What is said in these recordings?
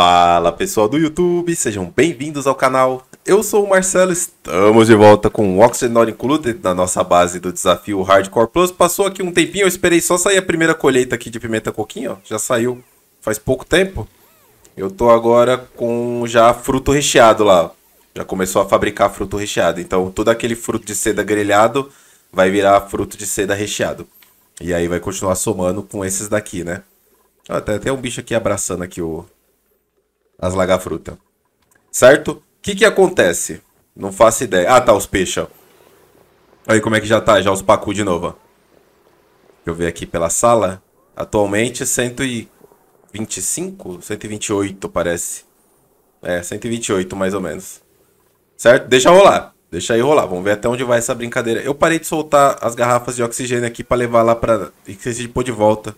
Fala pessoal do YouTube, sejam bem-vindos ao canal. Eu sou o Marcelo, estamos de volta com o Oxygen Not Included na nossa base do desafio Hardcore Plus. Passou aqui um tempinho, eu esperei só sair a primeira colheita aqui de pimenta coquinho, ó. já saiu faz pouco tempo. Eu tô agora com já fruto recheado lá, já começou a fabricar fruto recheado. Então todo aquele fruto de seda grelhado vai virar fruto de seda recheado. E aí vai continuar somando com esses daqui, né? Até tem um bicho aqui abraçando aqui o, as lagafrutas. Certo? O que que acontece? Não faço ideia. Ah, tá, os peixes, ó. Aí como é que já tá, já os pacu de novo, ó. Deixa eu ver aqui pela sala. Atualmente 125, 128 parece. É, 128 mais ou menos. Certo? Deixa rolar. Deixa aí rolar. Vamos ver até onde vai essa brincadeira. Eu parei de soltar as garrafas de oxigênio aqui para levar lá para e que se pôr de volta.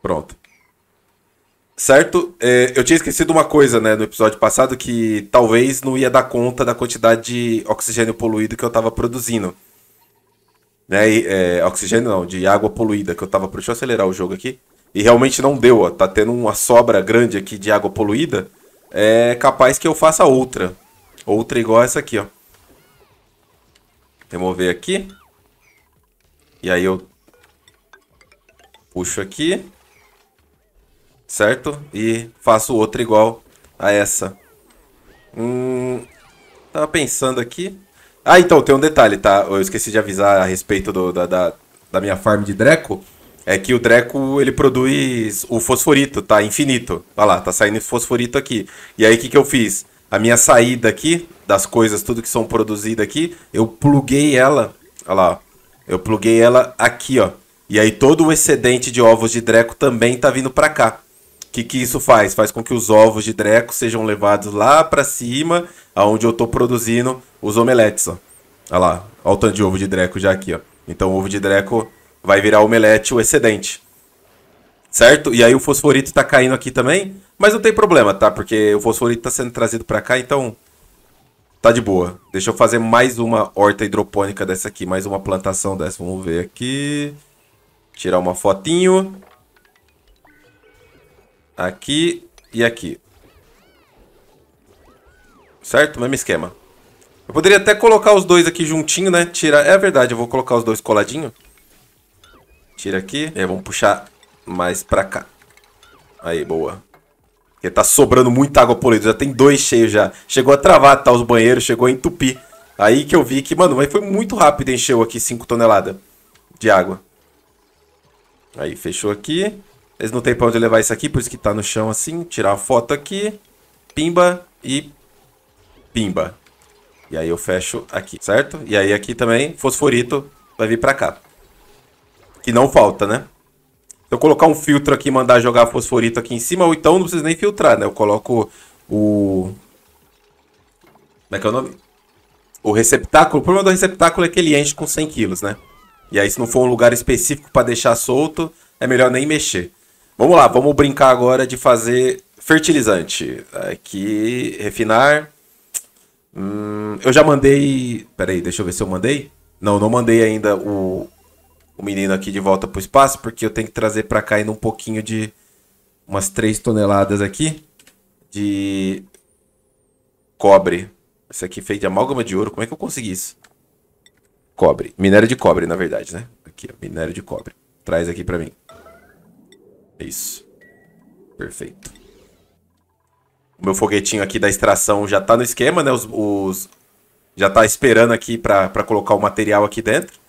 Pronto. Certo? É, eu tinha esquecido uma coisa, né, no episódio passado, que talvez não ia dar conta da quantidade de oxigênio poluído que eu estava produzindo. Né? E, é, oxigênio não, de água poluída que eu estava. Deixa eu acelerar o jogo aqui. E realmente não deu, ó. Tá tendo uma sobra grande aqui de água poluída. É capaz que eu faça outra. Outra igual essa aqui, ó. Remover aqui. E aí eu puxo aqui certo? E faço outra igual a essa. Hum, tava pensando aqui. Ah, então, tem um detalhe, tá? Eu esqueci de avisar a respeito do, da, da, da minha farm de Dreco. É que o Dreco, ele produz o fosforito, tá? Infinito. Olha lá, tá saindo fosforito aqui. E aí, o que, que eu fiz? A minha saída aqui, das coisas, tudo que são produzidas aqui, eu pluguei ela. Olha lá, Eu pluguei ela aqui, ó. E aí, todo o excedente de ovos de Dreco também tá vindo pra cá que, que isso faz? Faz com que os ovos de Dreco sejam levados lá para cima, aonde eu estou produzindo os omeletes, ó. Olha lá, olha o tanto de ovo de Dreco já aqui, ó. Então o ovo de Dreco vai virar omelete o excedente. Certo? E aí o fosforito está caindo aqui também, mas não tem problema, tá? Porque o fosforito está sendo trazido para cá, então tá de boa. Deixa eu fazer mais uma horta hidropônica dessa aqui, mais uma plantação dessa. Vamos ver aqui. Tirar uma fotinho. Aqui e aqui. Certo? Mesmo esquema. Eu poderia até colocar os dois aqui juntinho, né? Tirar... É verdade, eu vou colocar os dois coladinho. Tira aqui. aí, vamos puxar mais pra cá. Aí, boa. Porque tá sobrando muita água poluída. Já tem dois cheios já. Chegou a travar, tá? Os banheiros, chegou a entupir. Aí que eu vi que, mano, foi muito rápido encheu aqui 5 toneladas de água. Aí, fechou aqui. Eles não têm pra onde levar isso aqui, por isso que tá no chão assim. Tirar a foto aqui. Pimba e... Pimba. E aí eu fecho aqui, certo? E aí aqui também, fosforito vai vir pra cá. Que não falta, né? Se eu colocar um filtro aqui e mandar jogar fosforito aqui em cima, ou então não precisa nem filtrar, né? Eu coloco o... Como é que é o nome? O receptáculo. O problema do receptáculo é que ele enche com 100 quilos, né? E aí se não for um lugar específico para deixar solto, é melhor nem mexer. Vamos lá, vamos brincar agora de fazer fertilizante. Aqui, refinar. Hum, eu já mandei. Peraí, deixa eu ver se eu mandei. Não, não mandei ainda o, o menino aqui de volta pro espaço, porque eu tenho que trazer para cá ainda um pouquinho de. Umas 3 toneladas aqui de cobre. Isso aqui feito de amálgama de ouro. Como é que eu consegui isso? Cobre. Minério de cobre, na verdade, né? Aqui, minério de cobre. Traz aqui para mim. É isso. Perfeito. O meu foguetinho aqui da extração já tá no esquema, né? Os, os já tá esperando aqui para colocar o material aqui dentro.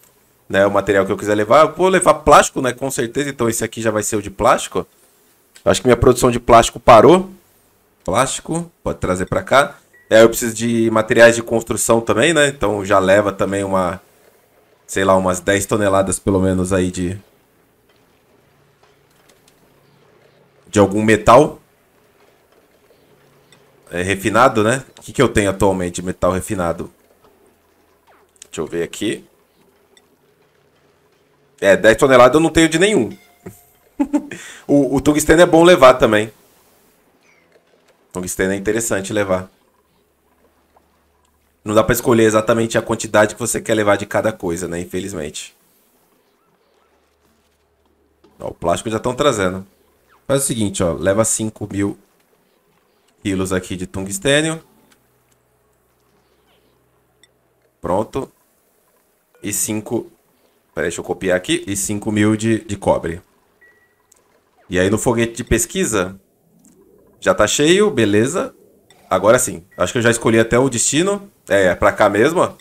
Né, o material que eu quiser levar. Eu vou levar plástico, né? Com certeza. Então esse aqui já vai ser o de plástico. Eu acho que minha produção de plástico parou. Plástico, pode trazer para cá. É, eu preciso de materiais de construção também, né? Então já leva também uma, sei lá, umas 10 toneladas pelo menos aí de, de algum metal é, refinado, né? O que, que eu tenho atualmente de metal refinado? Deixa eu ver aqui. É, 10 toneladas eu não tenho de nenhum. o, o tungstênio é bom levar também. O tungstênio é interessante levar. Não dá para escolher exatamente a quantidade que você quer levar de cada coisa, né? Infelizmente. Ó, o plástico já estão trazendo. Faz o seguinte, ó. Leva 5 mil quilos aqui de tungstênio. Pronto. E 5... Peraí, deixa eu copiar aqui. E 5 mil de, de cobre. E aí no foguete de pesquisa... Já tá cheio, beleza. Agora sim. Acho que eu já escolhi até o destino. É, é, pra cá mesmo, ó.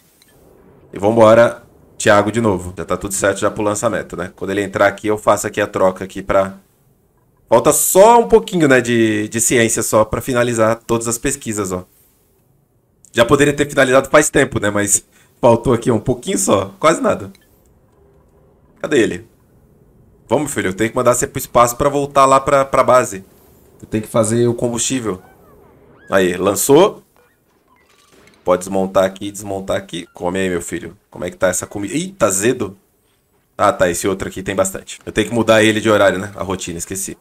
E vambora, Thiago de novo. Já tá tudo certo já pro lançamento, né? Quando ele entrar aqui, eu faço aqui a troca aqui pra Falta só um pouquinho, né, de, de ciência só para finalizar todas as pesquisas, ó. Já poderia ter finalizado faz tempo, né, mas faltou aqui um pouquinho só, quase nada. Cadê ele? Vamos, filho, eu tenho que mandar você pro espaço para voltar lá pra, pra base. Eu tenho que fazer o combustível. Aí, lançou. Pode desmontar aqui, desmontar aqui. Come aí, meu filho. Como é que tá essa comida? Ih, tá azedo. Ah, tá. Esse outro aqui tem bastante. Eu tenho que mudar ele de horário, né? A rotina, esqueci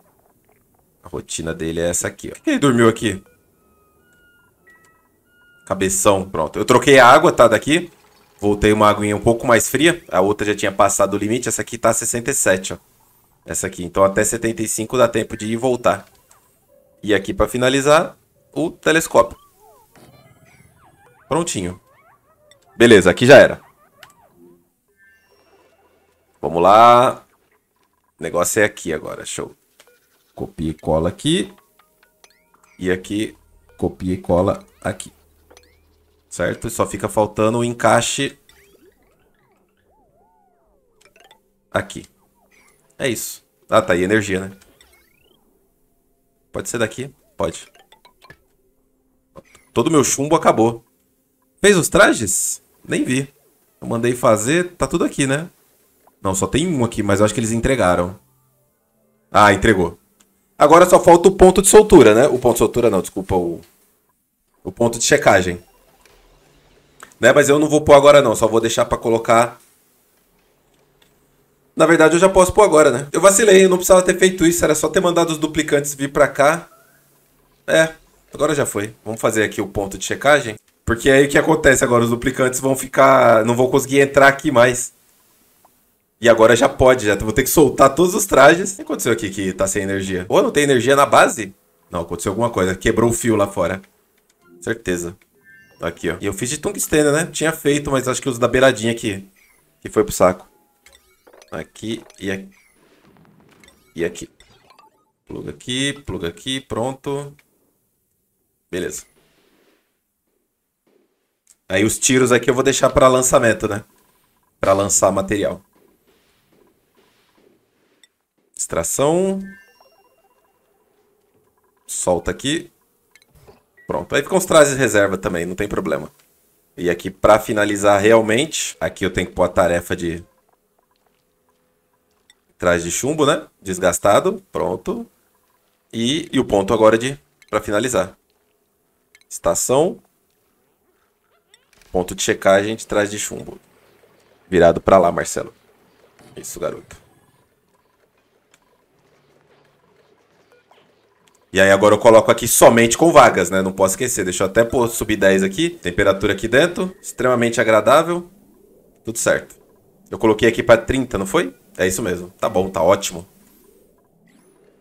rotina dele é essa aqui, ó. que dormiu aqui? Cabeção, pronto. Eu troquei a água, tá, daqui. Voltei uma aguinha um pouco mais fria. A outra já tinha passado o limite. Essa aqui tá 67, ó. Essa aqui. Então até 75 dá tempo de ir e voltar. E aqui pra finalizar, o telescópio. Prontinho. Beleza, aqui já era. Vamos lá. O negócio é aqui agora, show. Copia e cola aqui. E aqui, copia e cola aqui. Certo? Só fica faltando o encaixe aqui. É isso. Ah, tá aí energia, né? Pode ser daqui? Pode. Todo meu chumbo acabou. Fez os trajes? Nem vi. Eu mandei fazer, tá tudo aqui, né? Não, só tem um aqui, mas eu acho que eles entregaram. Ah, entregou. Agora só falta o ponto de soltura, né? O ponto de soltura não, desculpa, o, o ponto de checagem. Né? Mas eu não vou pôr agora não, só vou deixar para colocar... Na verdade eu já posso pôr agora, né? Eu vacilei, eu não precisava ter feito isso, era só ter mandado os duplicantes vir pra cá. É, agora já foi. Vamos fazer aqui o ponto de checagem. Porque aí o que acontece agora? Os duplicantes vão ficar... não vão conseguir entrar aqui mais. E agora já pode, já vou ter que soltar todos os trajes. O que aconteceu aqui que tá sem energia? Ou não tem energia na base? Não, aconteceu alguma coisa. Quebrou o fio lá fora. Certeza. Tá aqui, ó. E eu fiz de tungstênio, né? Tinha feito, mas acho que os da beiradinha aqui. Que foi pro saco. Aqui e aqui. E aqui. Pluga aqui, pluga aqui, pronto. Beleza. Aí os tiros aqui eu vou deixar pra lançamento, né? Pra lançar material extração Solta aqui. Pronto. Aí ficam os trajes reserva também, não tem problema. E aqui, pra finalizar realmente, aqui eu tenho que pôr a tarefa de... Traje de chumbo, né? Desgastado. Pronto. E, e o ponto agora de... Pra finalizar. Estação. Ponto de checagem de traje de chumbo. Virado pra lá, Marcelo. Isso, garoto. E aí agora eu coloco aqui somente com vagas, né? Não posso esquecer. Deixa eu até pôr, subir 10 aqui. Temperatura aqui dentro. Extremamente agradável. Tudo certo. Eu coloquei aqui para 30, não foi? É isso mesmo. Tá bom, tá ótimo.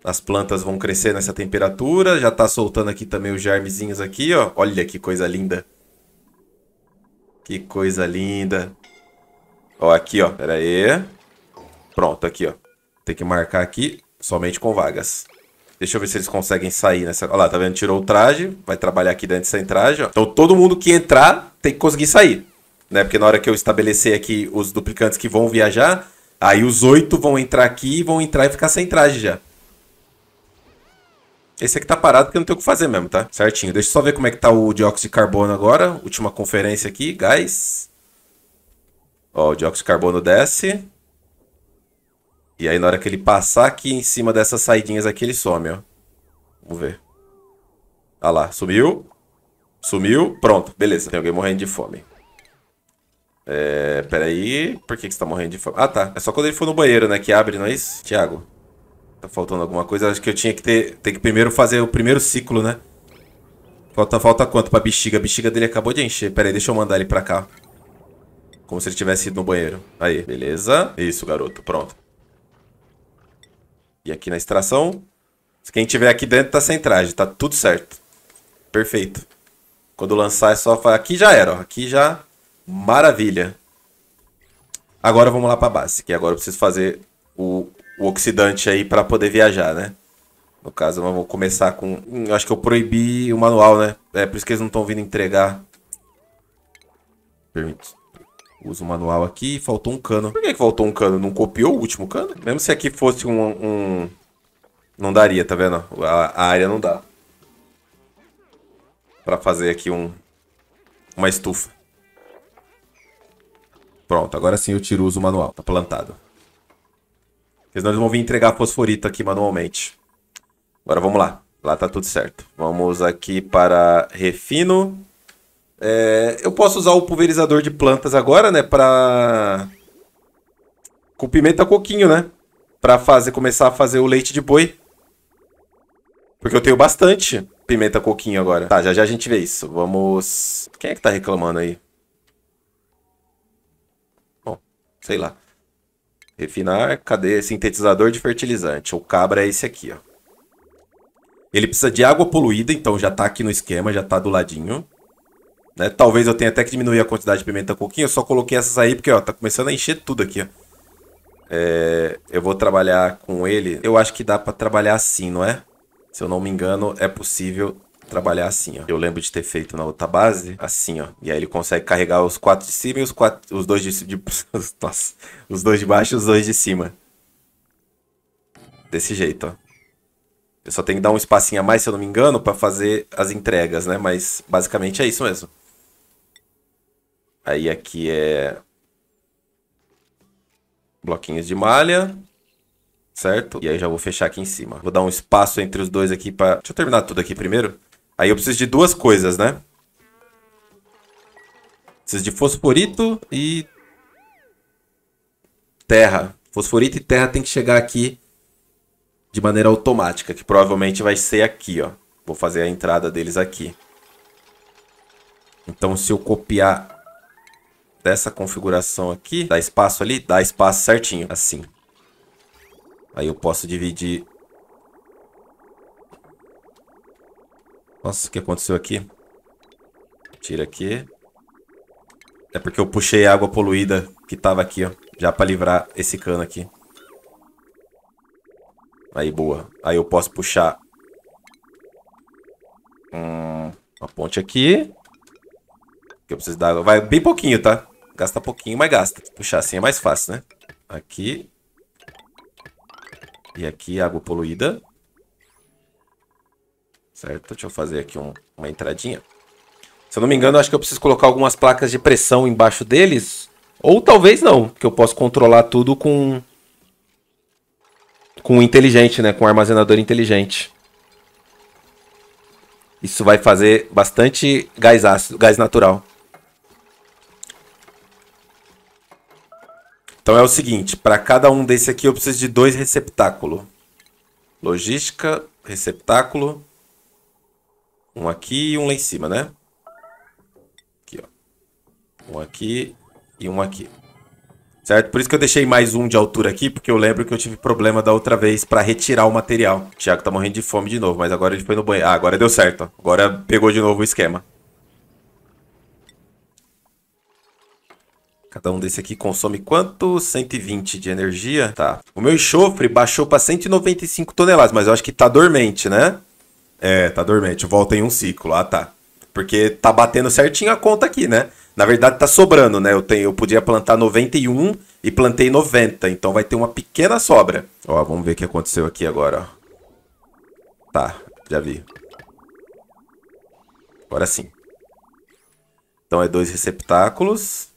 As plantas vão crescer nessa temperatura. Já tá soltando aqui também os germezinhos aqui, ó. Olha que coisa linda. Que coisa linda. Ó, aqui, ó. Pera aí. Pronto, aqui, ó. Tem que marcar aqui somente com vagas. Deixa eu ver se eles conseguem sair nessa. Olha lá, tá vendo? Tirou o traje, vai trabalhar aqui dentro sem traje, ó. Então todo mundo que entrar tem que conseguir sair, né? Porque na hora que eu estabelecer aqui os duplicantes que vão viajar, aí os oito vão entrar aqui e vão entrar e ficar sem traje já. Esse aqui tá parado porque não tem o que fazer mesmo, tá? Certinho. Deixa eu só ver como é que tá o dióxido de carbono agora. Última conferência aqui, gás. Ó, o dióxido de carbono desce. E aí na hora que ele passar aqui em cima dessas saidinhas aqui, ele some, ó. Vamos ver. Ah lá, sumiu. Sumiu. Pronto, beleza. Tem alguém morrendo de fome. É, peraí. Por que, que você tá morrendo de fome? Ah, tá. É só quando ele for no banheiro, né, que abre, não é isso? Tiago, tá faltando alguma coisa? Acho que eu tinha que ter, ter que primeiro fazer o primeiro ciclo, né? Falta, falta quanto pra bexiga? A bexiga dele acabou de encher. Peraí, deixa eu mandar ele pra cá. Como se ele tivesse ido no banheiro. Aí, beleza. Isso, garoto. Pronto. E aqui na extração, quem tiver aqui dentro tá sem traje, tá tudo certo. Perfeito. Quando lançar é só falar. Aqui já era, ó. Aqui já. Maravilha. Agora vamos lá pra base, que agora eu preciso fazer o, o oxidante aí para poder viajar, né? No caso, vamos começar com. Hum, acho que eu proibi o manual, né? É por isso que eles não estão vindo entregar. Permite uso o manual aqui. Faltou um cano. Por que, que faltou um cano? Não copiou o último cano? Mesmo se aqui fosse um... um... Não daria, tá vendo? A, a área não dá. Pra fazer aqui um... Uma estufa. Pronto, agora sim eu tiro uso manual. Tá plantado. Porque senão eles vão vir entregar fosforito aqui manualmente. Agora vamos lá. Lá tá tudo certo. Vamos aqui para refino. É, eu posso usar o pulverizador de plantas agora, né? Pra. Com pimenta coquinho, né? Pra fazer, começar a fazer o leite de boi. Porque eu tenho bastante pimenta coquinho agora. Tá, já já a gente vê isso. Vamos. Quem é que tá reclamando aí? Bom, sei lá. Refinar, cadê? Sintetizador de fertilizante. O cabra é esse aqui, ó. Ele precisa de água poluída, então já tá aqui no esquema, já tá do ladinho. Né? Talvez eu tenha até que diminuir a quantidade de pimenta pouquinho Eu só coloquei essas aí porque, ó, tá começando a encher tudo aqui, ó. É, eu vou trabalhar com ele. Eu acho que dá pra trabalhar assim, não é? Se eu não me engano, é possível trabalhar assim, ó. Eu lembro de ter feito na outra base, assim, ó. E aí ele consegue carregar os quatro de cima e os quatro... Os dois de... de nossa. Os dois de baixo e os dois de cima. Desse jeito, ó. Eu só tenho que dar um espacinho a mais, se eu não me engano, pra fazer as entregas, né? Mas basicamente é isso mesmo. Aí aqui é bloquinhos de malha, certo? E aí já vou fechar aqui em cima. Vou dar um espaço entre os dois aqui para... Deixa eu terminar tudo aqui primeiro. Aí eu preciso de duas coisas, né? Preciso de fosforito e... Terra. Fosforito e terra tem que chegar aqui de maneira automática, que provavelmente vai ser aqui, ó. Vou fazer a entrada deles aqui. Então, se eu copiar dessa configuração aqui, dá espaço ali, dá espaço certinho, assim. Aí eu posso dividir... Nossa, o que aconteceu aqui? Tira aqui. É porque eu puxei a água poluída que tava aqui, ó. Já pra livrar esse cano aqui. Aí, boa. Aí eu posso puxar... Hum, uma ponte aqui. Que eu preciso da água. Vai bem pouquinho, tá? Gasta pouquinho, mas gasta. Puxar assim é mais fácil, né? Aqui. E aqui, água poluída. Certo? Deixa eu fazer aqui um, uma entradinha. Se eu não me engano, acho que eu preciso colocar algumas placas de pressão embaixo deles. Ou talvez não, que eu posso controlar tudo com... Com inteligente, né? Com armazenador inteligente. Isso vai fazer bastante gás ácido, gás natural. Então é o seguinte, para cada um desse aqui eu preciso de dois receptáculos. Logística, receptáculo. Um aqui e um lá em cima, né? Aqui, ó. Um aqui e um aqui. Certo? Por isso que eu deixei mais um de altura aqui, porque eu lembro que eu tive problema da outra vez para retirar o material. O Thiago tá morrendo de fome de novo, mas agora ele foi no banheiro. Ah, agora deu certo. Agora pegou de novo o esquema. Cada um desse aqui consome quanto? 120 de energia. Tá. O meu enxofre baixou para 195 toneladas, mas eu acho que tá dormente, né? É, tá dormente. Volta em um ciclo. Ah, tá. Porque tá batendo certinho a conta aqui, né? Na verdade, tá sobrando, né? Eu, tenho, eu podia plantar 91 e plantei 90. Então vai ter uma pequena sobra. Ó, vamos ver o que aconteceu aqui agora, ó. Tá, já vi. Agora sim. Então é dois receptáculos.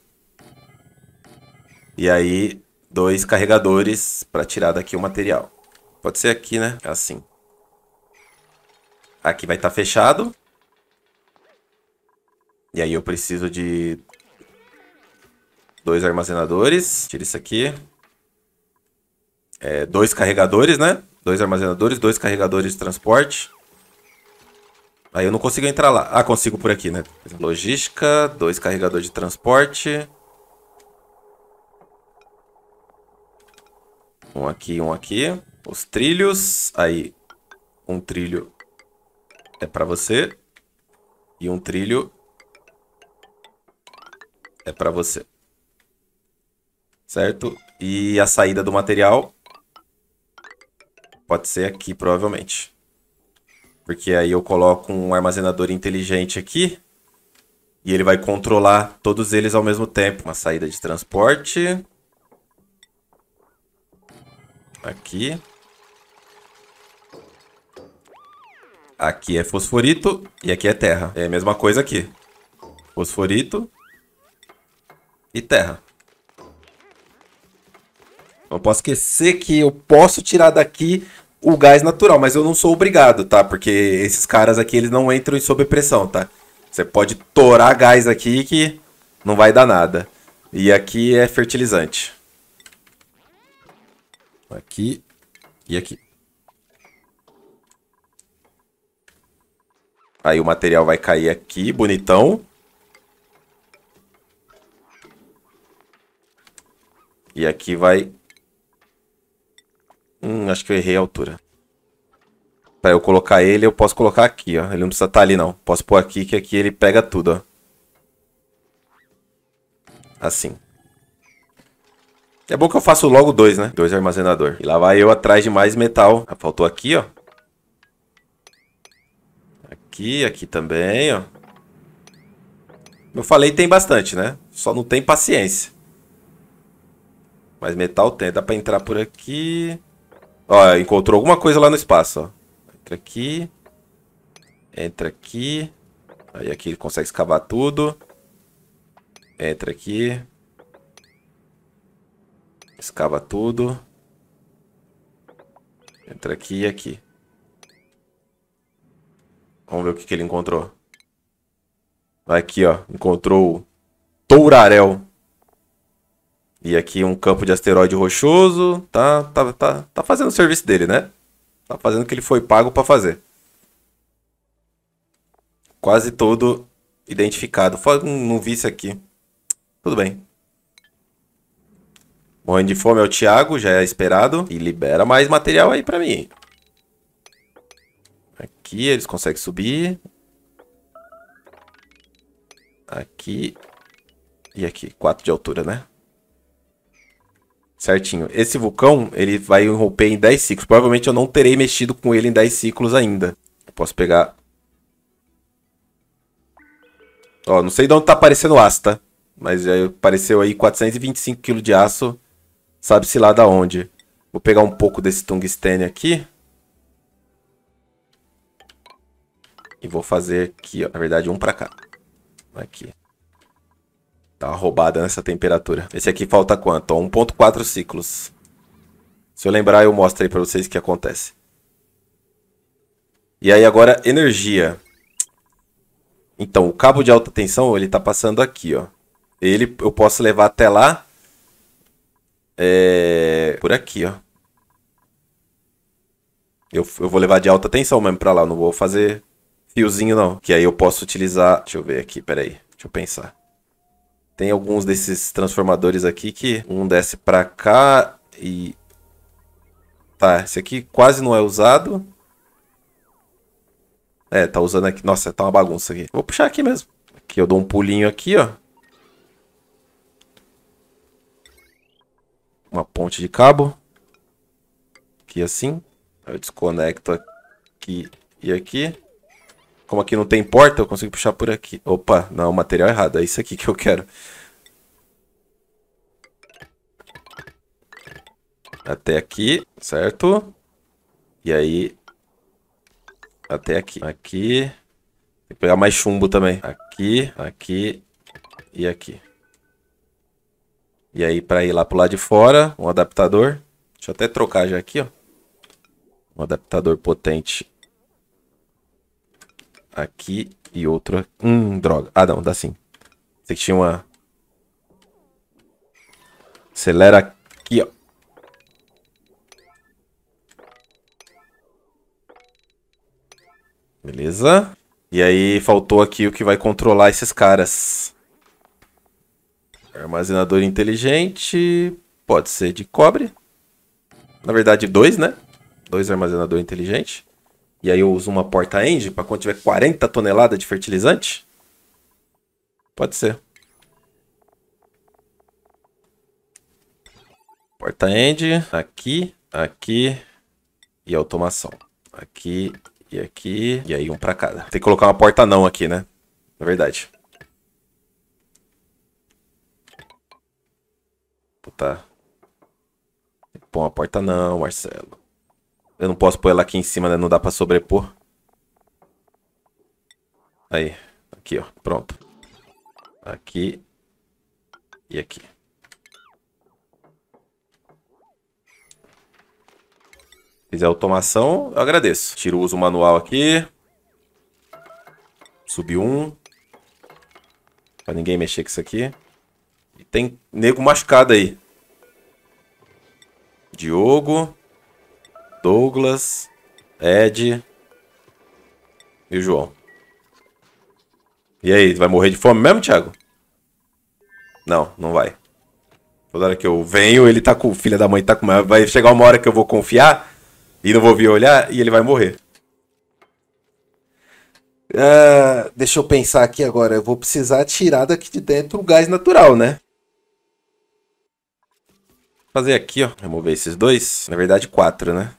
E aí, dois carregadores para tirar daqui o material. Pode ser aqui, né? É assim. Aqui vai estar tá fechado. E aí eu preciso de dois armazenadores. Tira isso aqui. É, dois carregadores, né? Dois armazenadores, dois carregadores de transporte. Aí eu não consigo entrar lá. Ah, consigo por aqui, né? Logística, dois carregadores de transporte. Um aqui, um aqui. Os trilhos. Aí, um trilho é para você. E um trilho é para você. Certo? E a saída do material pode ser aqui, provavelmente. Porque aí eu coloco um armazenador inteligente aqui. E ele vai controlar todos eles ao mesmo tempo. Uma saída de transporte. Aqui. Aqui é fosforito e aqui é terra. É a mesma coisa aqui. Fosforito e terra. Não posso esquecer que eu posso tirar daqui o gás natural, mas eu não sou obrigado, tá? Porque esses caras aqui, eles não entram em sob pressão, tá? Você pode torar gás aqui que não vai dar nada. E aqui é fertilizante. Aqui e aqui. Aí o material vai cair aqui, bonitão. E aqui vai... Hum, acho que eu errei a altura. Pra eu colocar ele, eu posso colocar aqui, ó. Ele não precisa estar tá ali, não. Posso pôr aqui, que aqui ele pega tudo, ó. Assim. É bom que eu faço logo dois, né? Dois armazenador. E lá vai eu atrás de mais metal. Ah, faltou aqui, ó. Aqui, aqui também, ó. Eu falei tem bastante, né? Só não tem paciência. Mas metal tem. Dá pra entrar por aqui. Ó, encontrou alguma coisa lá no espaço, ó. Entra aqui. Entra aqui. Aí aqui ele consegue escavar tudo. Entra aqui. Escava tudo. Entra aqui e aqui. Vamos ver o que, que ele encontrou. Aqui, ó. Encontrou tourarel. E aqui um campo de asteroide rochoso. Tá, tá, tá, tá fazendo o serviço dele, né? Tá fazendo o que ele foi pago para fazer. Quase todo identificado. Não vi isso aqui. Tudo bem. Morrendo de fome é o Thiago, já é esperado. E libera mais material aí pra mim. Aqui eles conseguem subir. Aqui. E aqui. 4 de altura, né? Certinho. Esse vulcão, ele vai romper em 10 ciclos. Provavelmente eu não terei mexido com ele em 10 ciclos ainda. Eu posso pegar... Ó, não sei de onde tá aparecendo o aço, tá? Mas já apareceu aí 425 kg de aço Sabe-se lá da onde. Vou pegar um pouco desse tungstênio aqui. E vou fazer aqui, ó. Na verdade, um pra cá. Aqui. Tá uma roubada nessa temperatura. Esse aqui falta quanto? 1.4 ciclos. Se eu lembrar, eu mostro aí pra vocês o que acontece. E aí agora, energia. Então, o cabo de alta tensão, ele tá passando aqui, ó. Ele, eu posso levar até lá é. Por aqui, ó. Eu, eu vou levar de alta tensão mesmo pra lá. Eu não vou fazer fiozinho, não. Que aí eu posso utilizar. Deixa eu ver aqui, peraí. Deixa eu pensar. Tem alguns desses transformadores aqui que um desce pra cá e. Tá, esse aqui quase não é usado. É, tá usando aqui. Nossa, tá uma bagunça aqui. Vou puxar aqui mesmo. Aqui eu dou um pulinho aqui, ó. uma ponte de cabo. Aqui assim. Eu desconecto aqui e aqui. Como aqui não tem porta, eu consigo puxar por aqui. Opa, não, material errado. É isso aqui que eu quero. Até aqui, certo? E aí... Até aqui. Aqui... Tem que pegar mais chumbo também. Aqui, aqui e aqui. E aí, para ir lá pro lado de fora, um adaptador. Deixa eu até trocar já aqui, ó. Um adaptador potente aqui e outro. Hum, droga. Ah, não, dá sim. Tem que tinha uma. Acelera aqui, ó. Beleza. E aí faltou aqui o que vai controlar esses caras. Armazenador inteligente pode ser de cobre. Na verdade, dois, né? Dois armazenador inteligente. E aí eu uso uma porta end para quando tiver 40 toneladas de fertilizante. Pode ser. Porta end, aqui, aqui e automação. Aqui e aqui e aí um para cada. Tem que colocar uma porta não aqui, né? Na verdade. tempo, tá? Pô, porta não, Marcelo. Eu não posso pôr ela aqui em cima, né? Não dá pra sobrepor. Aí. Aqui, ó. Pronto. Aqui. E aqui. Fizer automação, eu agradeço. Tiro, uso manual aqui. Subi um. Pra ninguém mexer com isso aqui. Tem nego machucado aí. Diogo, Douglas, Ed e o João. E aí, vai morrer de fome mesmo, Thiago? Não, não vai. Toda hora que eu venho, ele tá com. filha da mãe tá com. Vai chegar uma hora que eu vou confiar e não vou vir olhar e ele vai morrer. Uh, deixa eu pensar aqui agora. Eu vou precisar tirar daqui de dentro o gás natural, né? fazer aqui, ó. Remover esses dois. Na verdade, quatro, né?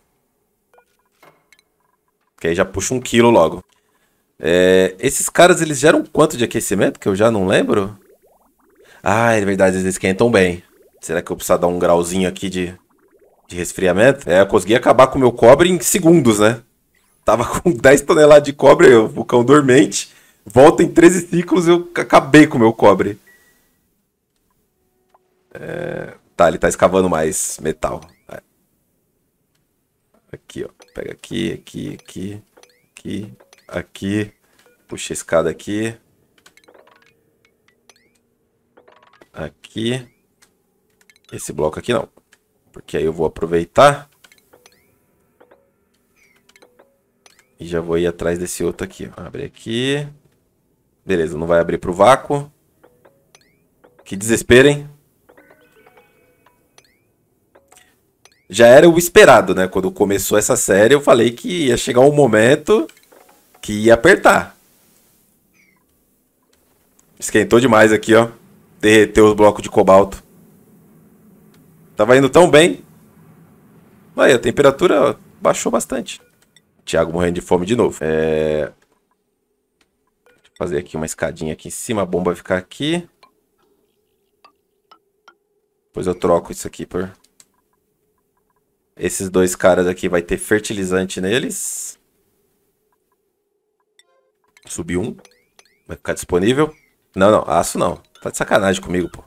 Que aí já puxa um quilo logo. É, esses caras, eles geram quanto de aquecimento? Que eu já não lembro. Ah, é verdade, eles esquentam bem. Será que eu preciso dar um grauzinho aqui de, de resfriamento? É, eu consegui acabar com o meu cobre em segundos, né? Tava com 10 toneladas de cobre, o vulcão dormente. Volta em 13 ciclos, eu acabei com o meu cobre. É... Tá, ele tá escavando mais metal. É. Aqui, ó. Pega aqui, aqui, aqui, aqui, aqui. Puxa a escada aqui. Aqui. Esse bloco aqui não. Porque aí eu vou aproveitar. E já vou ir atrás desse outro aqui. Abre aqui. Beleza, não vai abrir pro vácuo. Que desespero, hein? já era o esperado, né? Quando começou essa série, eu falei que ia chegar um momento que ia apertar. Esquentou demais aqui, ó. Derreteu os blocos de cobalto. Tava indo tão bem. Aí a temperatura baixou bastante. Thiago morrendo de fome de novo. É... Deixa eu fazer aqui uma escadinha aqui em cima. A bomba vai ficar aqui. Depois eu troco isso aqui por esses dois caras aqui vai ter fertilizante neles. Subi um. Vai ficar disponível. Não, não. Aço não. Tá de sacanagem comigo, pô.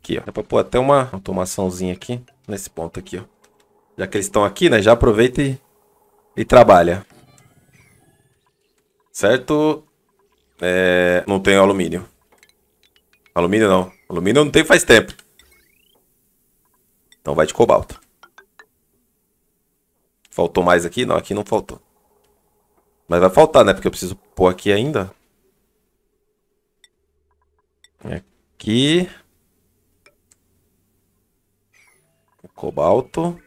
Aqui, ó. Dá pra pôr até uma automaçãozinha aqui. Nesse ponto aqui, ó. Já que eles estão aqui, né? Já aproveita e, e trabalha. Certo? É... Não tem alumínio. Alumínio não. Alumínio não tem faz tempo. Então vai de cobalto. Faltou mais aqui? Não, aqui não faltou. Mas vai faltar, né? Porque eu preciso pôr aqui ainda. Aqui. Cobalto.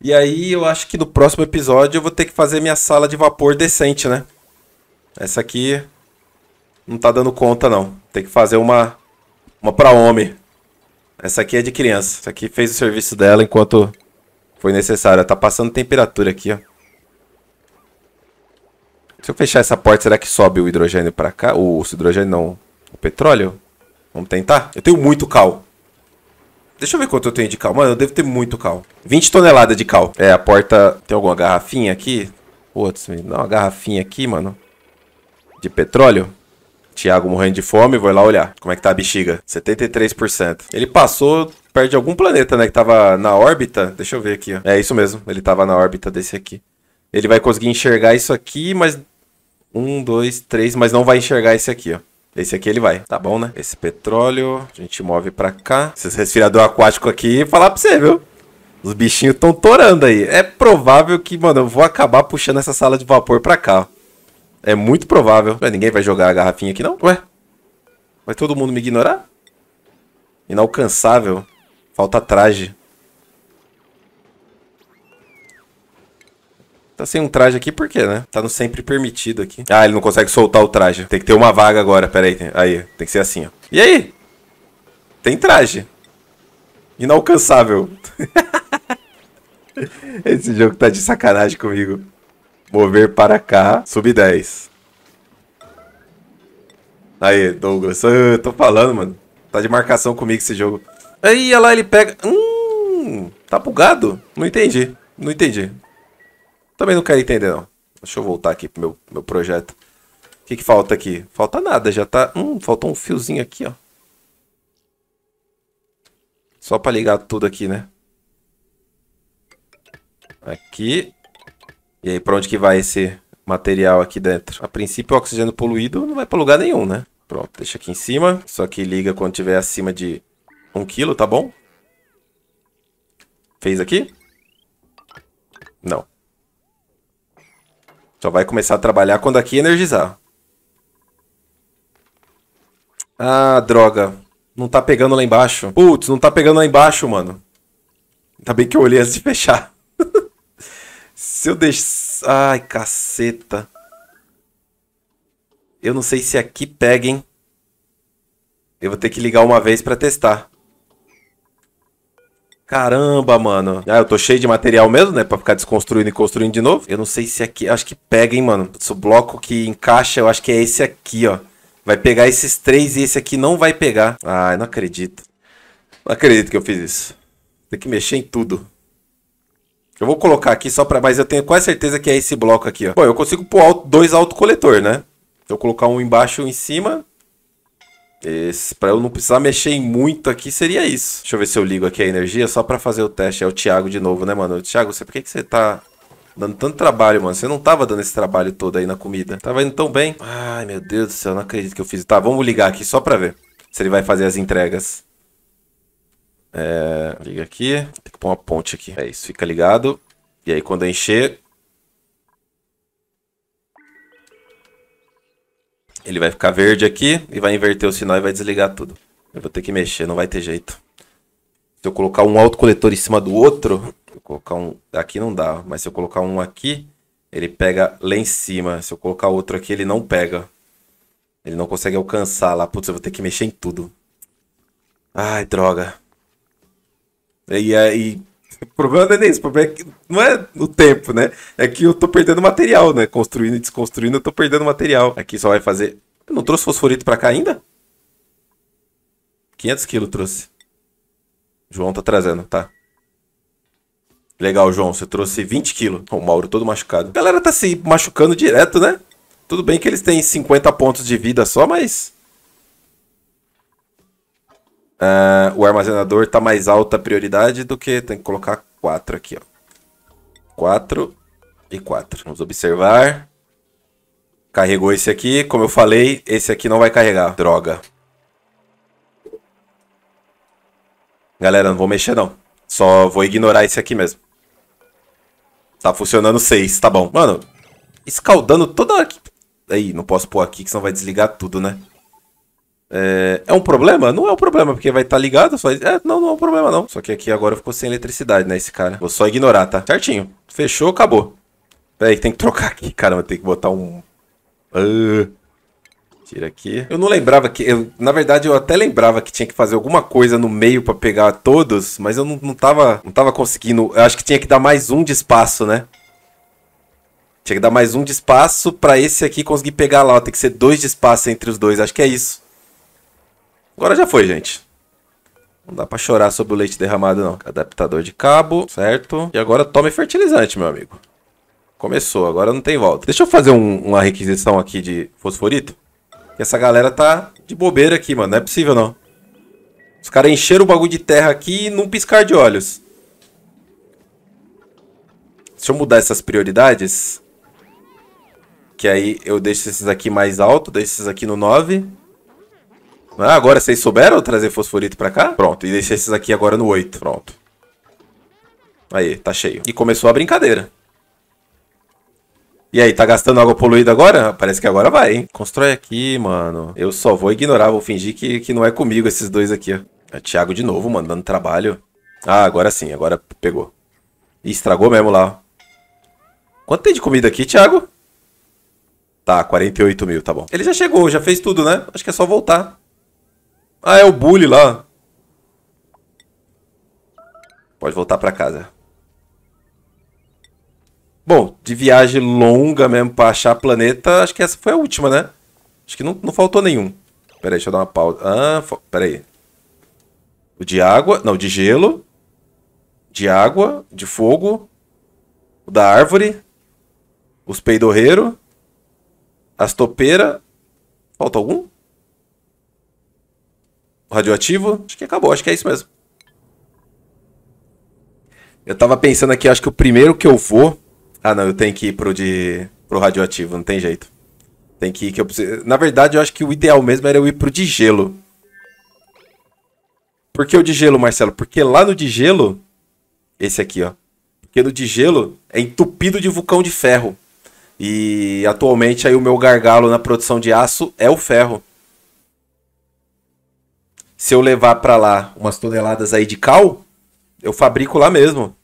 E aí eu acho que no próximo episódio eu vou ter que fazer minha sala de vapor decente, né? Essa aqui não tá dando conta, não. Tem que fazer uma, uma pra homem. Essa aqui é de criança. Essa aqui fez o serviço dela enquanto foi necessário. Tá passando temperatura aqui, ó. Se eu fechar essa porta, será que sobe o hidrogênio pra cá? O, o hidrogênio não. O petróleo? Vamos tentar? Eu tenho muito cal. Deixa eu ver quanto eu tenho de cal. Mano, eu devo ter muito cal. 20 toneladas de cal. É, a porta... Tem alguma garrafinha aqui? Putz, me dá uma garrafinha aqui, mano. De petróleo. Tiago morrendo de fome, vou lá olhar como é que tá a bexiga. 73%. Ele passou perto de algum planeta, né? Que tava na órbita. Deixa eu ver aqui, ó. É isso mesmo, ele tava na órbita desse aqui. Ele vai conseguir enxergar isso aqui, mas. Um, dois, três, mas não vai enxergar esse aqui, ó. Esse aqui ele vai, tá bom, né? Esse petróleo, a gente move pra cá. Esse respirador aquático aqui, falar pra você, viu? Os bichinhos estão torando aí. É provável que, mano, eu vou acabar puxando essa sala de vapor pra cá, ó. É muito provável. Ué, ninguém vai jogar a garrafinha aqui, não? Ué? Vai todo mundo me ignorar? Inalcançável. Falta traje. Tá sem um traje aqui por quê, né? Tá no sempre permitido aqui. Ah, ele não consegue soltar o traje. Tem que ter uma vaga agora. Pera aí. Aí, tem que ser assim, ó. E aí? Tem traje. Inalcançável. Esse jogo tá de sacanagem comigo. Mover para cá, sub 10. Aí, Douglas. Ah, eu tô falando, mano. Tá de marcação comigo esse jogo. Aí, olha lá, ele pega... Hum, tá bugado? Não entendi. Não entendi. Também não quero entender, não. Deixa eu voltar aqui pro meu, meu projeto. O que, que falta aqui? Falta nada, já tá... Hum, faltou um fiozinho aqui, ó. Só pra ligar tudo aqui, né? Aqui. E aí, para onde que vai esse material aqui dentro? A princípio, o oxigênio poluído não vai para lugar nenhum, né? Pronto, deixa aqui em cima. Só que liga quando tiver acima de 1 kg, tá bom? Fez aqui? Não. Só vai começar a trabalhar quando aqui energizar. Ah, droga. Não tá pegando lá embaixo. Putz, não tá pegando lá embaixo, mano. Ainda bem que eu olhei antes de fechar. Se eu deixar... Ai, caceta. Eu não sei se aqui pega, hein? Eu vou ter que ligar uma vez pra testar. Caramba, mano. Ah, eu tô cheio de material mesmo, né? Pra ficar desconstruindo e construindo de novo. Eu não sei se aqui... Acho que pega, hein, mano? Esse bloco que encaixa, eu acho que é esse aqui, ó. Vai pegar esses três e esse aqui não vai pegar. Ah, eu não acredito. Não acredito que eu fiz isso. Tem que mexer em tudo. Eu vou colocar aqui só para, mas eu tenho quase certeza que é esse bloco aqui, ó. Bom, eu consigo pôr alto, dois autocoletor, né? Então, eu colocar um embaixo e um em cima. Esse, pra eu não precisar mexer em muito aqui, seria isso. Deixa eu ver se eu ligo aqui a energia só pra fazer o teste. É o Thiago de novo, né, mano? Thiago, você, por que, que você tá dando tanto trabalho, mano? Você não tava dando esse trabalho todo aí na comida. Tava indo tão bem. Ai, meu Deus do céu, não acredito que eu fiz. Tá, vamos ligar aqui só pra ver se ele vai fazer as entregas. É, liga aqui. Tem que pôr uma ponte aqui. É isso, fica ligado. E aí quando encher... Ele vai ficar verde aqui e vai inverter o sinal e vai desligar tudo. Eu vou ter que mexer, não vai ter jeito. Se eu colocar um autocoletor em cima do outro... colocar um... Aqui não dá, mas se eu colocar um aqui... Ele pega lá em cima. Se eu colocar outro aqui, ele não pega. Ele não consegue alcançar lá. Putz, eu vou ter que mexer em tudo. Ai, droga. E aí. É, o problema não é esse, o problema é que não é o tempo, né? É que eu tô perdendo material, né? Construindo e desconstruindo, eu tô perdendo material. Aqui só vai fazer. Eu não trouxe fosforito pra cá ainda? 500 quilos trouxe. João tá trazendo, tá? Legal, João, você trouxe 20 quilos. O Mauro todo machucado. A galera tá se machucando direto, né? Tudo bem que eles têm 50 pontos de vida só, mas Uh, o armazenador tá mais alta a prioridade do que. Tem que colocar 4 aqui, ó. 4 e 4. Vamos observar. Carregou esse aqui. Como eu falei, esse aqui não vai carregar. Droga. Galera, não vou mexer não. Só vou ignorar esse aqui mesmo. Tá funcionando 6, tá bom. Mano, escaldando toda... Aí, não posso pôr aqui, que senão vai desligar tudo, né? É, é, um problema? Não é um problema, porque vai estar tá ligado. Só... É, não, não é um problema, não. Só que aqui agora ficou sem eletricidade, né, esse cara. Vou só ignorar, tá? Certinho. Fechou, acabou. Peraí, tem que trocar aqui. Caramba, tem que botar um... Uh, tira aqui. Eu não lembrava que... Eu, na verdade, eu até lembrava que tinha que fazer alguma coisa no meio pra pegar todos, mas eu não, não, tava, não tava conseguindo... Eu acho que tinha que dar mais um de espaço, né? Tinha que dar mais um de espaço pra esse aqui conseguir pegar lá. tem que ser dois de espaço entre os dois. Acho que é isso. Agora já foi, gente. Não dá pra chorar sobre o leite derramado, não. Adaptador de cabo, certo? E agora tome fertilizante, meu amigo. Começou, agora não tem volta. Deixa eu fazer um, uma requisição aqui de fosforito. Que essa galera tá de bobeira aqui, mano. Não é possível, não. Os caras encheram o bagulho de terra aqui e num piscar de olhos. Deixa eu mudar essas prioridades. Que aí eu deixo esses aqui mais alto, deixo esses aqui no 9. Ah, agora vocês souberam trazer fosforito pra cá? Pronto, e deixei esses aqui agora no 8. Pronto. Aí, tá cheio. E começou a brincadeira. E aí, tá gastando água poluída agora? Parece que agora vai, hein? Constrói aqui, mano. Eu só vou ignorar, vou fingir que, que não é comigo esses dois aqui, ó. É Thiago de novo, mano, dando trabalho. Ah, agora sim, agora pegou. E estragou mesmo lá, Quanto tem de comida aqui, Thiago? Tá, 48 mil, tá bom. Ele já chegou, já fez tudo, né? Acho que é só voltar. Ah, é o bully lá. Pode voltar para casa. Bom, de viagem longa mesmo pra achar planeta, acho que essa foi a última, né? Acho que não, não faltou nenhum. Pera aí, deixa eu dar uma pausa. Ah, pera aí. O de água, não, de gelo. De água, de fogo. O da árvore. Os peidorreiros. As topeira. Falta algum? radioativo. Acho que acabou, acho que é isso mesmo. Eu tava pensando aqui, acho que o primeiro que eu vou. Ah, não, eu tenho que ir pro, de... pro radioativo, não tem jeito. Tem que ir que eu preciso. Na verdade, eu acho que o ideal mesmo era eu ir pro de gelo. Por que o de gelo, Marcelo? Porque lá no de gelo. Esse aqui, ó. Porque no de gelo é entupido de vulcão de ferro. E atualmente aí o meu gargalo na produção de aço é o ferro se eu levar para lá umas toneladas aí de cal, eu fabrico lá mesmo.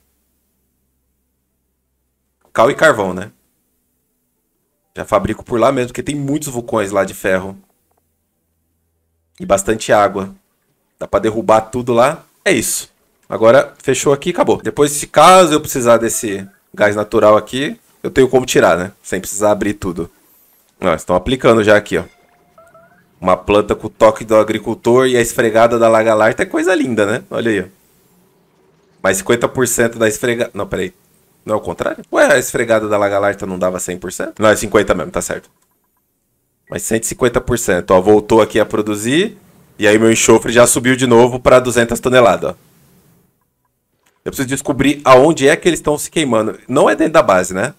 Cal e carvão, né? Já fabrico por lá mesmo, porque tem muitos vulcões lá de ferro. E bastante água. Dá para derrubar tudo lá. É isso. Agora fechou aqui e acabou. Depois, se caso eu precisar desse gás natural aqui, eu tenho como tirar, né? Sem precisar abrir tudo. Não, estão aplicando já aqui, ó. Uma planta com o toque do agricultor e a esfregada da lagalarta é coisa linda, né? Olha aí, ó. Mas 50% da esfregada... Não, peraí. Não é o contrário? Ué, a esfregada da lagalarta não dava 100%? Não, é 50 mesmo, tá certo. Mas 150%, ó. Voltou aqui a produzir. E aí meu enxofre já subiu de novo para 200 toneladas, ó. Eu preciso descobrir aonde é que eles estão se queimando. Não é dentro da base, né?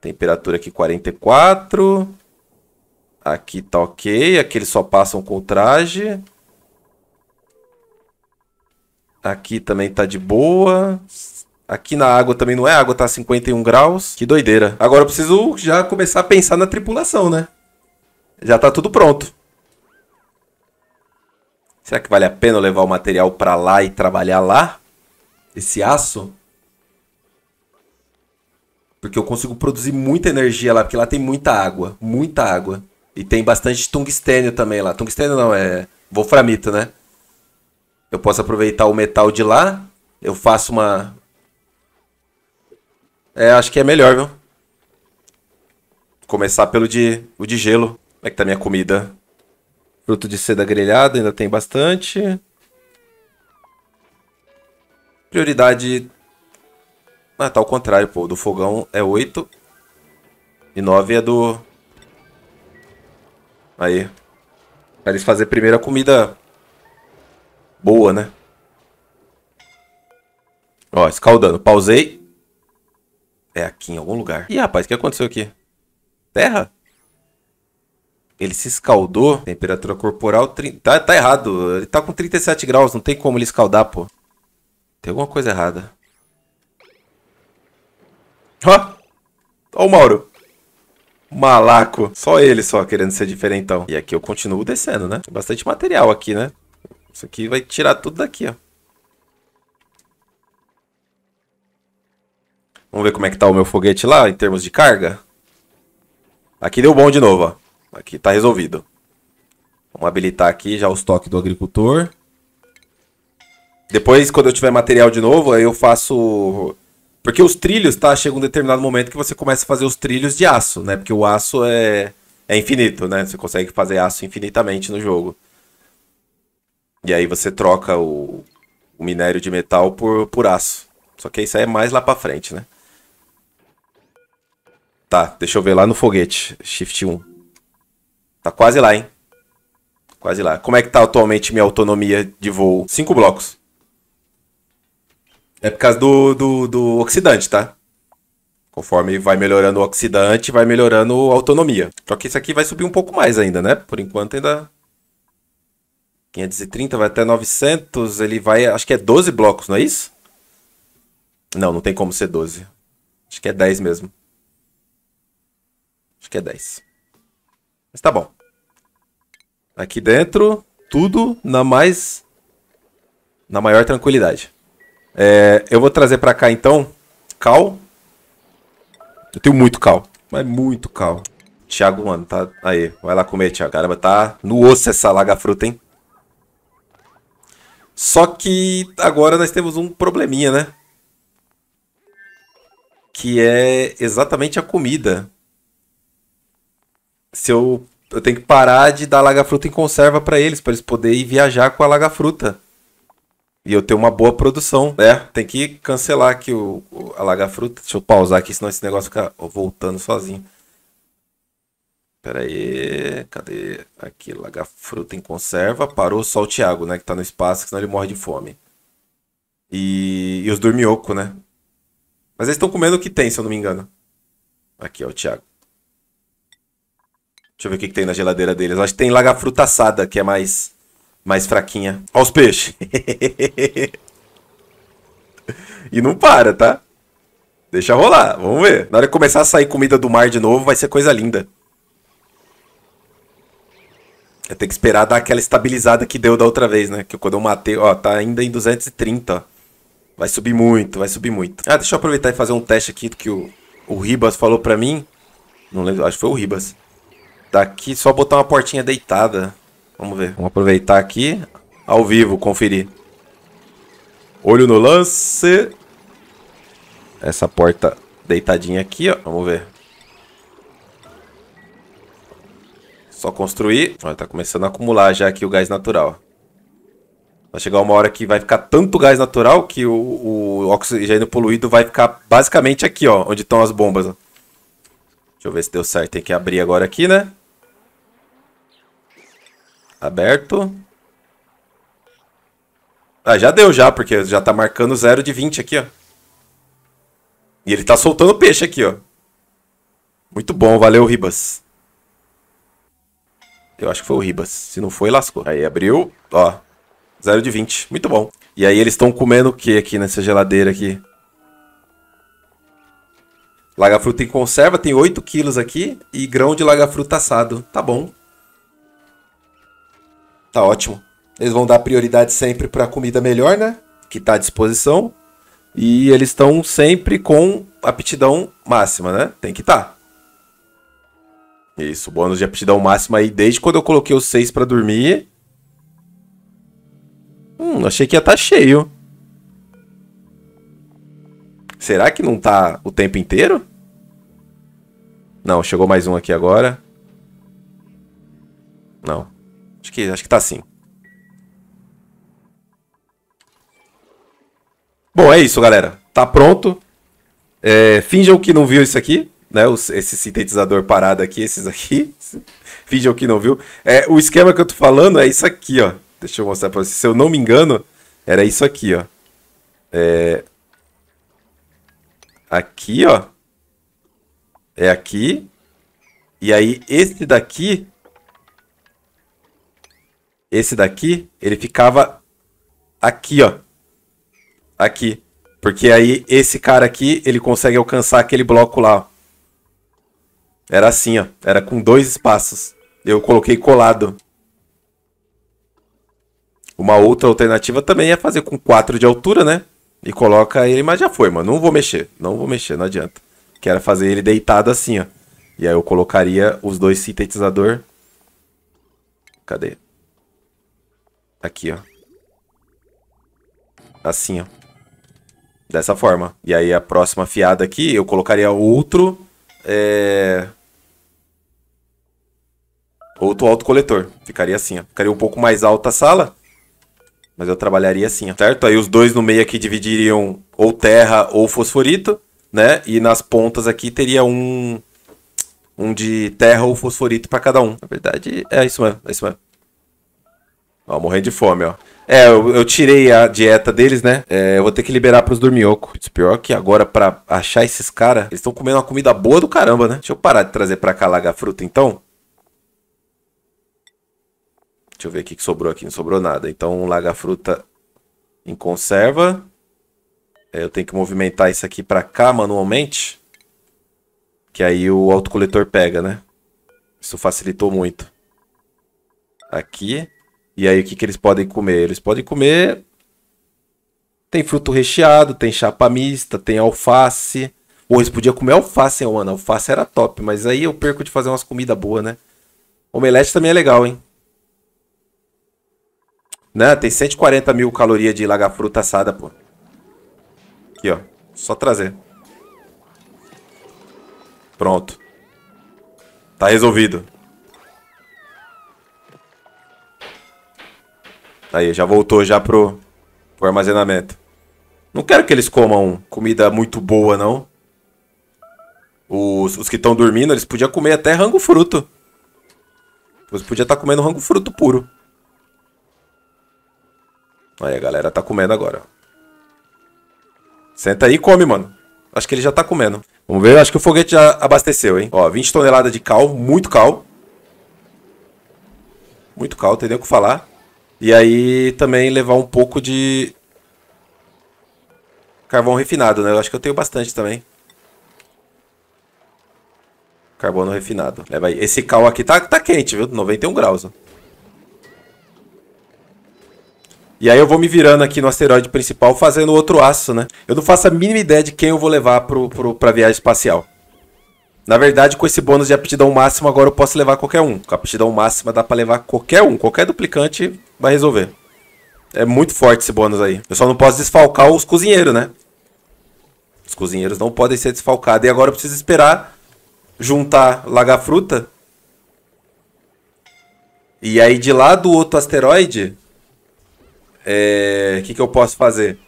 Temperatura aqui 44. Aqui tá ok. Aqui eles só passam com o traje. Aqui também tá de boa. Aqui na água também não é, água tá 51 graus. Que doideira. Agora eu preciso já começar a pensar na tripulação, né? Já tá tudo pronto. Será que vale a pena levar o material para lá e trabalhar lá? Esse aço? Porque eu consigo produzir muita energia lá, porque lá tem muita água, muita água. E tem bastante tungstênio também lá. Tungstênio não, é wolframito, né? Eu posso aproveitar o metal de lá. Eu faço uma. É, acho que é melhor, viu? Começar pelo de, o de gelo. Como é que tá minha comida? Fruto de seda grelhada, ainda tem bastante. Prioridade. Ah, tá ao contrário, pô. Do fogão é 8. E 9 é do. Aí. Pra eles fazer primeiro a comida boa, né? Ó, escaldando. Pausei. É aqui em algum lugar. Ih, rapaz, o que aconteceu aqui? Terra? Ele se escaldou. Temperatura corporal... 30... Tá, tá errado. Ele tá com 37 graus. Não tem como ele escaldar, pô. Tem alguma coisa errada. Ó! Ó o Mauro malaco. Só ele só querendo ser diferentão. E aqui eu continuo descendo, né? bastante material aqui, né? Isso aqui vai tirar tudo daqui, ó. Vamos ver como é que tá o meu foguete lá, em termos de carga. Aqui deu bom de novo, ó. Aqui tá resolvido. Vamos habilitar aqui já o estoque do agricultor. Depois, quando eu tiver material de novo, aí eu faço porque os trilhos, tá? Chega um determinado momento que você começa a fazer os trilhos de aço, né? Porque o aço é, é infinito, né? Você consegue fazer aço infinitamente no jogo. E aí você troca o, o minério de metal por, por aço. Só que isso aí é mais lá pra frente, né? Tá, deixa eu ver lá no foguete. Shift 1. Tá quase lá, hein? Quase lá. Como é que tá atualmente minha autonomia de voo? Cinco blocos. É por causa do, do, do oxidante, tá? Conforme vai melhorando o oxidante, vai melhorando a autonomia. Só que isso aqui vai subir um pouco mais ainda, né? Por enquanto ainda... 530 vai até 900, ele vai... Acho que é 12 blocos, não é isso? Não, não tem como ser 12. Acho que é 10 mesmo. Acho que é 10. Mas tá bom. Aqui dentro, tudo na mais... Na maior tranquilidade. É, eu vou trazer para cá então cal. Eu tenho muito cal, mas muito cal. Thiago, mano, tá aí. Vai lá comer, Thiago. Caramba, tá no osso essa laga fruta, hein? Só que agora nós temos um probleminha, né? Que é exatamente a comida. Se eu, eu tenho que parar de dar laga fruta em conserva para eles, para eles poderem viajar com a laga fruta e eu tenho uma boa produção, né? É. Tem que cancelar aqui o, o a laga-fruta. Deixa eu pausar aqui, senão esse negócio fica voltando sozinho. Pera aí, cadê? Aqui, laga-fruta em conserva. Parou só o Thiago, né? Que tá no espaço, senão ele morre de fome. E, e os dormioco, né? Mas eles estão comendo o que tem, se eu não me engano. Aqui, ó, o Thiago. Deixa eu ver o que, que tem na geladeira deles. acho que tem laga-fruta assada, que é mais mais fraquinha. Olha os peixes. e não para, tá? Deixa rolar, vamos ver. Na hora que começar a sair comida do mar de novo, vai ser coisa linda. vai ter que esperar dar aquela estabilizada que deu da outra vez, né? Que quando eu matei, ó, tá ainda em 230, ó. Vai subir muito, vai subir muito. Ah, deixa eu aproveitar e fazer um teste aqui que o, o Ribas falou pra mim. Não lembro, acho que foi o Ribas. Daqui só botar uma portinha deitada. Vamos ver. Vamos aproveitar aqui. Ao vivo, conferir. Olho no lance. Essa porta deitadinha aqui, ó. Vamos ver. Só construir. Olha, tá começando a acumular já aqui o gás natural. Vai chegar uma hora que vai ficar tanto gás natural que o, o oxigênio poluído vai ficar basicamente aqui, ó. Onde estão as bombas, ó. Deixa eu ver se deu certo. Tem que abrir agora aqui, né? Aberto. Ah, já deu já, porque já tá marcando 0 de 20 aqui, ó. E ele tá soltando peixe aqui, ó. Muito bom, valeu, Ribas. Eu acho que foi o Ribas. Se não foi, lascou. Aí abriu, ó. 0 de 20. Muito bom. E aí eles estão comendo o que aqui nessa geladeira aqui? Lagafruta em conserva, tem 8 quilos aqui. E grão de lagafruta assado. Tá bom tá ótimo. Eles vão dar prioridade sempre para comida melhor, né? Que tá à disposição. E eles estão sempre com aptidão máxima, né? Tem que estar. Tá. Isso, bônus de aptidão máxima aí desde quando eu coloquei os 6 para dormir. Hum, achei que ia estar tá cheio. Será que não tá o tempo inteiro? Não, chegou mais um aqui agora. Não. Acho que, acho que tá assim. Bom, é isso, galera. Tá pronto. É, finjam que não viu isso aqui, né? Esse sintetizador parado aqui, esses aqui. finjam que não viu. É, o esquema que eu tô falando é isso aqui, ó. Deixa eu mostrar pra vocês. Se eu não me engano, era isso aqui, ó. É... Aqui, ó. É aqui. E aí, esse daqui esse daqui, ele ficava aqui, ó. Aqui. Porque aí esse cara aqui, ele consegue alcançar aquele bloco lá, ó. Era assim, ó. Era com dois espaços. Eu coloquei colado. Uma outra alternativa também é fazer com quatro de altura, né? E coloca ele, mas já foi, mano. Não vou mexer. Não vou mexer, não adianta. Que era fazer ele deitado assim, ó. E aí eu colocaria os dois sintetizador. Cadê? Tá aqui, ó. Assim, ó. Dessa forma. E aí a próxima fiada aqui, eu colocaria outro... É... Outro autocoletor. Ficaria assim, ó. Ficaria um pouco mais alta a sala. Mas eu trabalharia assim, ó. Certo? Aí os dois no meio aqui dividiriam ou terra ou fosforito, né? E nas pontas aqui teria um... Um de terra ou fosforito para cada um. Na verdade, é isso mesmo. É isso mesmo. Ó, morrendo de fome, ó. É, eu, eu, tirei a dieta deles, né? É, eu vou ter que liberar pros dormioco. pior que agora, pra achar esses caras, eles estão comendo uma comida boa do caramba, né? Deixa eu parar de trazer pra cá laga-fruta, então. Deixa eu ver o que sobrou aqui. Não sobrou nada. Então, laga-fruta em conserva. É, eu tenho que movimentar isso aqui pra cá manualmente. Que aí o autocoletor pega, né? Isso facilitou muito. Aqui. E aí o que, que eles podem comer? Eles podem comer. Tem fruto recheado, tem chapa mista, tem alface. Ou eles podiam comer alface, hein, mano. Alface era top, mas aí eu perco de fazer umas comidas boas, né? Omelete também é legal, hein? Né? Tem 140 mil calorias de lagafruta assada, pô. Aqui, ó. Só trazer. Pronto. Tá resolvido. Aí, já voltou já pro, pro armazenamento. Não quero que eles comam comida muito boa, não. Os, os que estão dormindo, eles podiam comer até rango fruto. Você podia estar tá comendo rango fruto puro. Aí, a galera tá comendo agora. Senta aí e come, mano. Acho que ele já tá comendo. Vamos ver, acho que o foguete já abasteceu, hein? Ó, 20 toneladas de cal, muito cal. Muito cal, tem nem o que falar. E aí também levar um pouco de carvão refinado, né? Eu acho que eu tenho bastante também. Carbono refinado. Leva aí. Esse cal aqui tá, tá quente, viu? 91 graus. Ó. E aí eu vou me virando aqui no asteroide principal fazendo outro aço, né? Eu não faço a mínima ideia de quem eu vou levar pro, pro, pra viagem espacial. Na verdade, com esse bônus de aptidão máxima, agora eu posso levar qualquer um. Com a aptidão máxima dá pra levar qualquer um. Qualquer duplicante vai resolver. É muito forte esse bônus aí. Eu só não posso desfalcar os cozinheiros, né? Os cozinheiros não podem ser desfalcados. E agora eu preciso esperar juntar Lagafruta. E aí de lá do outro asteroide... O é... que, que eu posso fazer?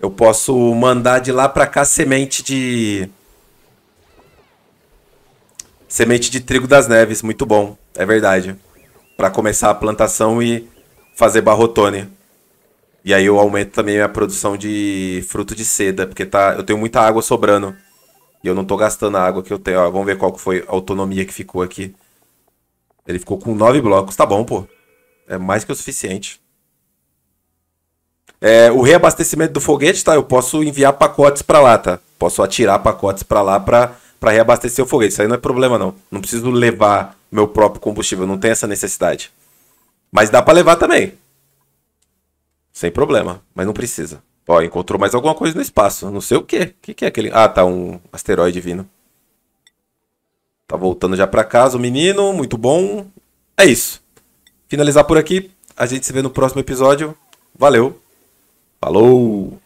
Eu posso mandar de lá pra cá semente de Semente de trigo das neves, muito bom, é verdade. Para começar a plantação e fazer barrotone. E aí eu aumento também a produção de fruto de seda, porque tá, eu tenho muita água sobrando. E eu não tô gastando a água que eu tenho. Ó, vamos ver qual que foi a autonomia que ficou aqui. Ele ficou com nove blocos. Tá bom, pô. É mais que o suficiente. É, o reabastecimento do foguete, tá? Eu posso enviar pacotes para lá, tá? Posso atirar pacotes para lá para para reabastecer o foguete. Isso aí não é problema, não. Não preciso levar meu próprio combustível, não tem essa necessidade. Mas dá para levar também. Sem problema, mas não precisa. Ó, encontrou mais alguma coisa no espaço. Não sei o quê. O que, que é aquele. Ah, tá, um asteroide vindo. Tá voltando já para casa o menino, muito bom. É isso. Finalizar por aqui. A gente se vê no próximo episódio. Valeu. Falou!